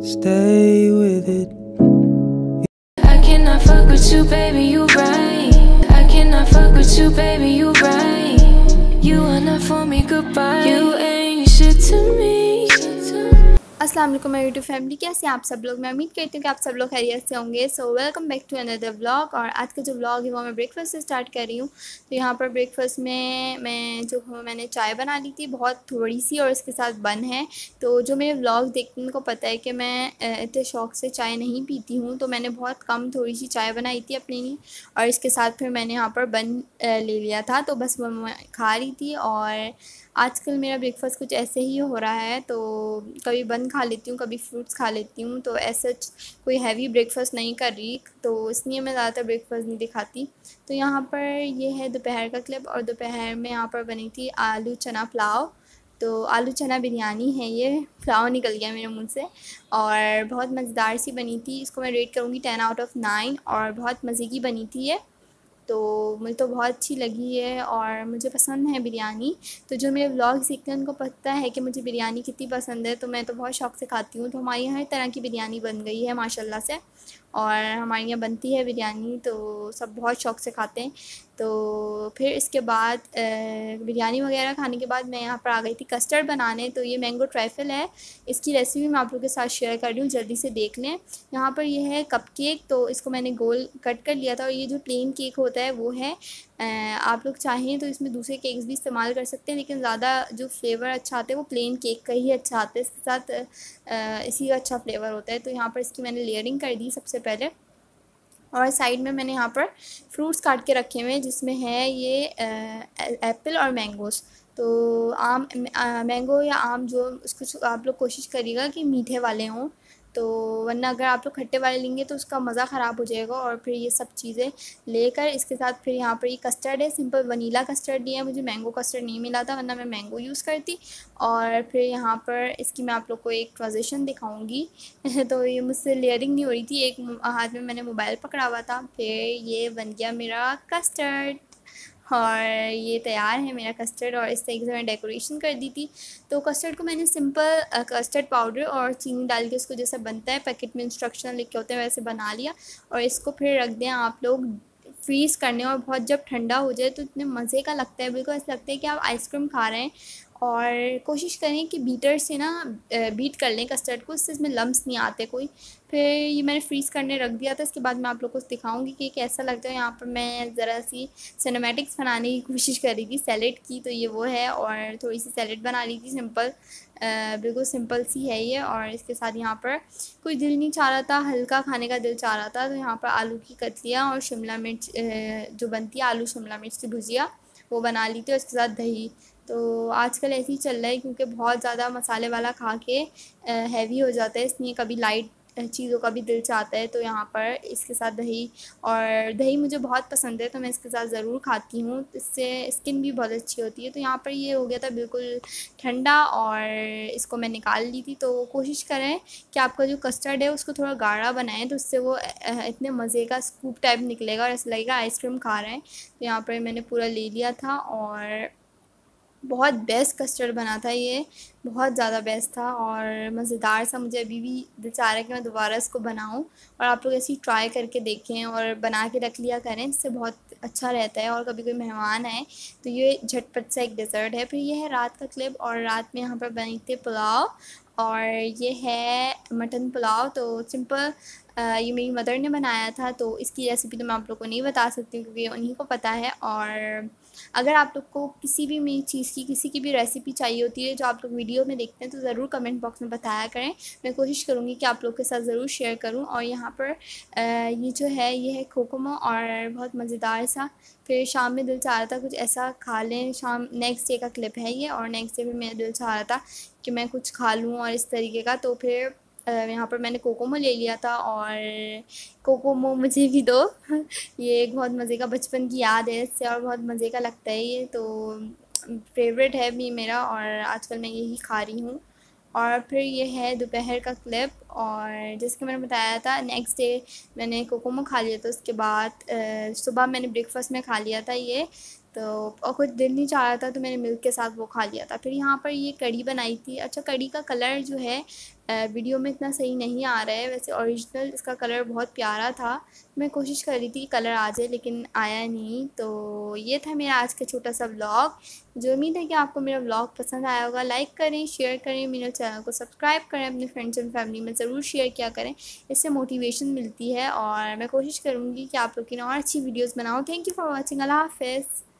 Stay with it. I cannot fuck with you, baby, you right. I cannot fuck with you, baby, you right. You are not for me, goodbye. अस्सलाम वालेकुम मेरी YouTube family कैसे आप सब लोग मैं उम्मीद करती हूँ कि आप सब लोग खैरियत से होंगे so welcome back to another vlog और आज का जो व्लॉग है वो मैं ब्रेकफास्ट से स्टार्ट कर रही हूँ तो यहाँ पर ब्रेकफास्ट में मैं जो मैंने चाय बना ली थी बहुत थोड़ी सी और इसके साथ बन है तो जो मेरे व्लॉग हैं को पता है कि मैं इतने शौक से चाय नहीं पीती हूँ तो मैंने बहुत कम थोड़ी सी चाय बनाई थी अपने लिए और इसके साथ फिर मैंने यहाँ पर बन ले लिया था तो बस वो मैं खा रही थी और आजकल मेरा ब्रेकफास्ट कुछ ऐसे ही हो रहा है तो कभी बंद खा लेती हूँ कभी फ्रूट्स खा लेती हूँ तो ऐसा कोई हैवी ब्रेकफास्ट नहीं कर रही तो इसलिए मैं ज़्यादातर ब्रेकफास्ट नहीं दिखाती तो यहाँ पर ये है दोपहर का क्लिप और दोपहर में यहाँ पर बनी थी आलू चना पुलाव तो आलू चना बिरयानी है ये पुलाव निकल गया मेरे मुँह से और बहुत मज़ेदार सी बनी थी इसको मैं रेट करूँगी टेन आउट ऑफ नाइन और बहुत मज़े की बनी थी ये तो मुझे तो बहुत अच्छी लगी है और मुझे पसंद है बिरयानी तो जो मेरे व्लॉग सीखते हैं उनको पता है कि मुझे बिरयानी कितनी पसंद है तो मैं तो बहुत शौक़ से खाती हूँ तो हमारे यहाँ हर तरह की बिरयानी बन गई है माशाल्लाह से और हमारे यहाँ बनती है बिरयानी तो सब बहुत शौक़ से खाते हैं तो फिर इसके बाद बिरयानी वगैरह खाने के बाद मैं यहाँ पर आ गई थी कस्टर्ड बनाने तो ये मैंगो ट्राइफल है इसकी रेसिपी मैं आप लोग के साथ शेयर कर रही हूँ जल्दी से देख लें यहाँ पर ये है कप केक तो इसको मैंने गोल कट कर लिया था और ये जो प्लेन केक होता है वो है आप लोग चाहें तो इसमें दूसरे केक्स भी इस्तेमाल कर सकते हैं लेकिन ज़्यादा जो फ्लेवर अच्छा आता है वो प्लेन केक का ही अच्छा आता है इसके साथ इसी का अच्छा फ्लेवर होता है तो यहाँ पर इसकी मैंने लेयरिंग कर दी सबसे पहले और साइड में मैंने यहाँ पर फ्रूट्स काट के रखे हुए हैं जिसमें है ये एप्पल और मैंगोस तो आम मैंगो या आम जो उसको आप लोग कोशिश करिएगा कि मीठे वाले हों तो वरना अगर आप लोग खट्टे वाले लेंगे तो उसका मज़ा ख़राब हो जाएगा और फिर ये सब चीज़ें लेकर इसके साथ फिर यहाँ पर ये कस्टर्ड है सिंपल वनीला कस्टर्ड दिया मुझे मैंगो कस्टर्ड नहीं मिला था वरना मैं मैंगो यूज़ करती और फिर यहाँ पर इसकी मैं आप लोग को एक ट्रांजेक्शन दिखाऊँगी तो ये मुझसे लेयरिंग नहीं हो रही थी एक हाथ में मैंने मोबाइल पकड़ा हुआ था फिर ये बन गया मेरा कस्टर्ड और ये तैयार है मेरा कस्टर्ड और इस तरीके से मैंने डेकोरेशन कर दी थी तो कस्टर्ड को मैंने सिंपल कस्टर्ड पाउडर और चीनी डाल के इसको जैसा बनता है पैकेट में इंस्ट्रक्शन लिखे होते हैं वैसे बना लिया और इसको फिर रख दें आप लोग फ्रीज़ करने और बहुत जब ठंडा हो जाए तो इतने मज़े का लगता है बिल्कुल ऐसा लगता है कि आप आइसक्रीम खा रहे हैं और कोशिश करें कि बीटर से ना बीट कर लें कस्टर्ड को इससे इसमें लम्स नहीं आते कोई फिर ये मैंने फ्रीज़ करने रख दिया था इसके बाद मैं आप लोगों को दिखाऊंगी कि कैसा लगता है यहाँ पर मैं ज़रा सी सिनेमेटिक्स बनाने की कोशिश कर रही थी सैलेड की तो ये वो है और थोड़ी सी सैलेड बना ली थी सिंपल बिल्कुल सिंपल सी है ये और इसके साथ यहाँ पर कुछ दिल नहीं चाह रहा था हल्का खाने का दिल चाह रहा था तो यहाँ पर आलू की कतलियाँ और शिमला मिर्च जो बनती है आलू शिमला मिर्च की भुजिया वो बना ली थी और साथ दही तो आजकल ऐसे ही चल रहा है क्योंकि बहुत ज़्यादा मसाले वाला खा के हैवी हो जाता है इसलिए कभी लाइट चीज़ों का भी दिल चाहता है तो यहाँ पर इसके साथ दही और दही मुझे बहुत पसंद है तो मैं इसके साथ ज़रूर खाती हूँ इससे स्किन भी बहुत अच्छी होती है तो यहाँ पर ये हो गया था बिल्कुल ठंडा और इसको मैं निकाल ली थी तो कोशिश करें कि आपका जो कस्टर्ड है उसको थोड़ा गाढ़ा बनाएं तो उससे वो इतने मज़े का स्कूप टाइप निकलेगा और ऐसा लगेगा आइसक्रीम खा रहे हैं तो यहाँ पर मैंने पूरा ले लिया था और बहुत बेस्ट कस्टर्ड बना था ये बहुत ज़्यादा बेस्ट था और मज़ेदार सा मुझे अभी भी दिल चाह रहा है कि मैं दोबारा इसको बनाऊं और आप लोग ऐसी ट्राई करके देखें और बना के रख लिया करें इससे बहुत अच्छा रहता है और कभी कोई मेहमान आए तो ये झटपट सा एक डिज़र्ट है फिर ये है रात का क्लिप और रात में यहाँ पर बनी थे पुलाव और ये है मटन पुलाव तो सिंपल ये मेरी मदर ने बनाया था तो इसकी रेसिपी तो मैं आप लोग को नहीं बता सकती क्योंकि उन्हीं को पता है और अगर आप लोग को किसी भी मेरी चीज़ की किसी की भी रेसिपी चाहिए होती है जो आप लोग वीडियो में देखते हैं तो ज़रूर कमेंट बॉक्स में बताया करें मैं कोशिश करूँगी कि आप लोग के साथ ज़रूर शेयर करूँ और यहाँ पर ये जो है ये है खोकोमो और बहुत मज़ेदार सा फिर शाम में दिल चाह रहा था कुछ ऐसा खा लें शाम नेक्स्ट डे का क्लिप है ये और नेक्स्ट डे भी मेरा दिल चाह रहा था कि मैं कुछ खा लूँ और इस तरीके का तो फिर यहाँ पर मैंने कोकोमो ले लिया था और कोकोमो मुझे भी दो ये एक बहुत मज़े का बचपन की याद है इससे और बहुत मज़े का लगता है ये तो फेवरेट है भी मेरा और आजकल मैं यही खा रही हूँ और फिर ये है दोपहर का क्लिप और जिसके मैंने बताया था नेक्स्ट डे मैंने कोकोमो खा लिया था उसके बाद सुबह मैंने ब्रेकफास्ट में खा लिया था ये तो और कुछ दिल नहीं चाह रहा था तो मैंने मिल्क के साथ वो खा लिया था फिर यहाँ पर ये कड़ी बनाई थी अच्छा कड़ी का कलर जो है वीडियो में इतना सही नहीं आ रहा है वैसे ओरिजिनल इसका कलर बहुत प्यारा था मैं कोशिश कर रही थी कलर आ जाए लेकिन आया नहीं तो ये था मेरा आज का छोटा सा ब्लॉग जो उम्मीद है कि आपको मेरा ब्लॉग पसंद आया होगा लाइक करें शेयर करें मेरे चैनल को सब्सक्राइब करें अपने फ्रेंड्स एंड फैमिली में ज़रूर शेयर किया करें इससे मोटिवेशन मिलती है और मैं कोशिश करूँगी कि आप लोग की और अच्छी वीडियोज़ बनाऊँ थैंक यू फॉर वॉचिंग अल्लाह हाफिज़